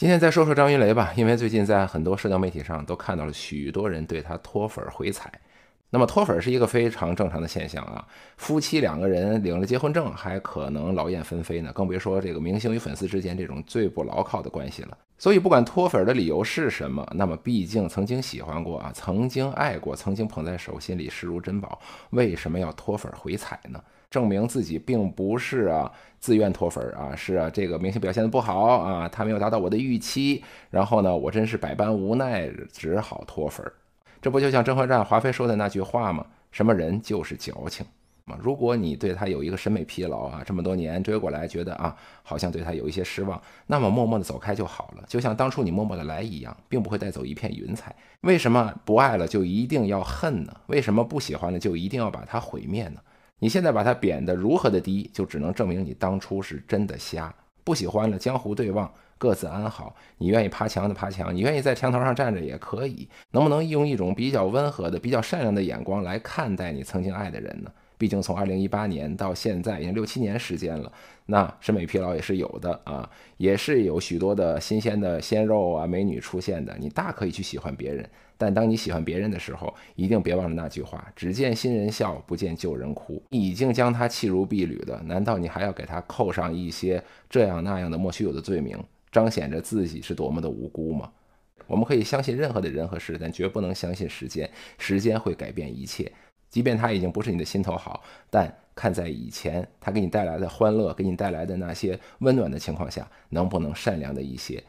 今天再说说张云雷吧，因为最近在很多社交媒体上都看到了许多人对他脱粉回踩。那么脱粉是一个非常正常的现象啊，夫妻两个人领了结婚证还可能劳燕分飞呢，更别说这个明星与粉丝之间这种最不牢靠的关系了。所以不管脱粉的理由是什么，那么毕竟曾经喜欢过啊，曾经爱过，曾经捧在手心里视如珍宝，为什么要脱粉回踩呢？证明自己并不是啊自愿脱粉啊，是啊这个明星表现的不好啊，他没有达到我的预期，然后呢我真是百般无奈，只好脱粉。这不就像《甄嬛传》华妃说的那句话吗？什么人就是矫情。那如果你对他有一个审美疲劳啊，这么多年追过来，觉得啊，好像对他有一些失望，那么默默的走开就好了。就像当初你默默的来一样，并不会带走一片云彩。为什么不爱了就一定要恨呢？为什么不喜欢了就一定要把它毁灭呢？你现在把它贬得如何的低，就只能证明你当初是真的瞎。不喜欢了，江湖对望。各自安好。你愿意爬墙的爬墙，你愿意在墙头上站着也可以。能不能用一种比较温和的、比较善良的眼光来看待你曾经爱的人呢？毕竟从二零一八年到现在已经六七年时间了，那审美疲劳也是有的啊，也是有许多的新鲜的鲜肉啊美女出现的。你大可以去喜欢别人，但当你喜欢别人的时候，一定别忘了那句话：只见新人笑，不见旧人哭。已经将他弃如敝履的，难道你还要给他扣上一些这样那样的莫须有的罪名？彰显着自己是多么的无辜吗？我们可以相信任何的人和事，但绝不能相信时间。时间会改变一切，即便他已经不是你的心头好，但看在以前他给你带来的欢乐，给你带来的那些温暖的情况下，能不能善良的一些？